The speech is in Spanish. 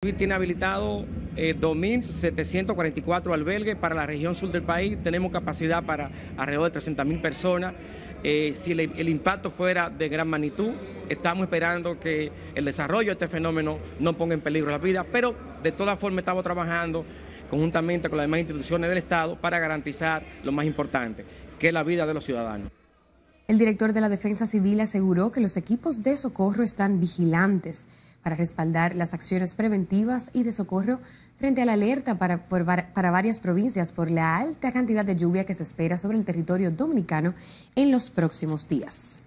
Tiene habilitado 2.744 eh, albergues para la región sur del país. Tenemos capacidad para alrededor de 300.000 personas. Eh, si el, el, impacto fuera de gran magnitud, estamos esperando que el desarrollo de este fenómeno no ponga en peligro la vida, pero de todas formas estamos trabajando conjuntamente con las demás instituciones del Estado para garantizar lo más importante, que es la vida de los ciudadanos. El director de la Defensa Civil aseguró que los equipos de socorro están vigilantes para respaldar las acciones preventivas y de socorro frente a la alerta para, para varias provincias por la alta cantidad de lluvia que se espera sobre el territorio dominicano en los próximos días.